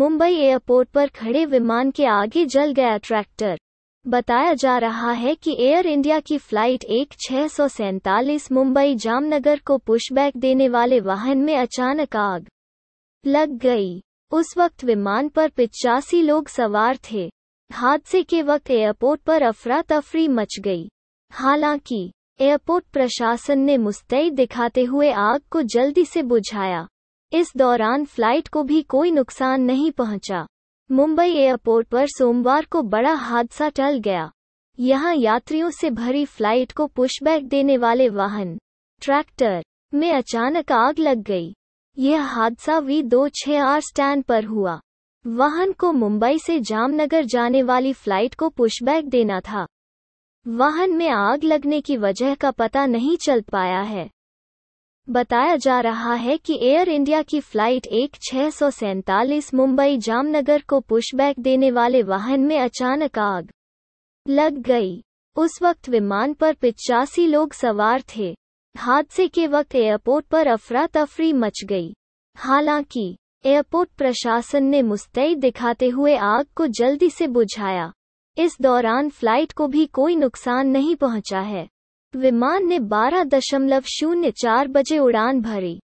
Mumbai airport पर खड़े विमान के आगे जल गया ट्रैक्टर बताया जा रहा है कि एयर इंडिया की फ्लाइट एक छह मुंबई जामनगर को पुशबैक देने वाले वाहन में अचानक आग लग गई उस वक्त विमान पर पिचासी लोग सवार थे हादसे के वक्त एयरपोर्ट पर अफरा तफरी मच गई हालांकि एयरपोर्ट प्रशासन ने मुस्तैद दिखाते हुए आग को जल्दी से बुझाया इस दौरान फ्लाइट को भी कोई नुकसान नहीं पहुंचा। मुंबई एयरपोर्ट पर सोमवार को बड़ा हादसा टल गया यहां यात्रियों से भरी फ्लाइट को पुशबैक देने वाले वाहन ट्रैक्टर में अचानक आग लग गई यह हादसा वी दो छह आर स्टैंड पर हुआ वाहन को मुंबई से जामनगर जाने वाली फ्लाइट को पुशबैक देना था वाहन में आग लगने की वजह का पता नहीं चल पाया है बताया जा रहा है कि एयर इंडिया की फ्लाइट एक छह मुंबई जामनगर को पुशबैक देने वाले वाहन में अचानक आग लग गई उस वक्त विमान पर पिचासी लोग सवार थे हादसे के वक्त एयरपोर्ट पर अफरा तफरी मच गई हालांकि एयरपोर्ट प्रशासन ने मुस्तैद दिखाते हुए आग को जल्दी से बुझाया इस दौरान फ्लाइट को भी कोई नुकसान नहीं पहुंचा है विमान ने बारह दशमलव शून्य चार बजे उड़ान भरी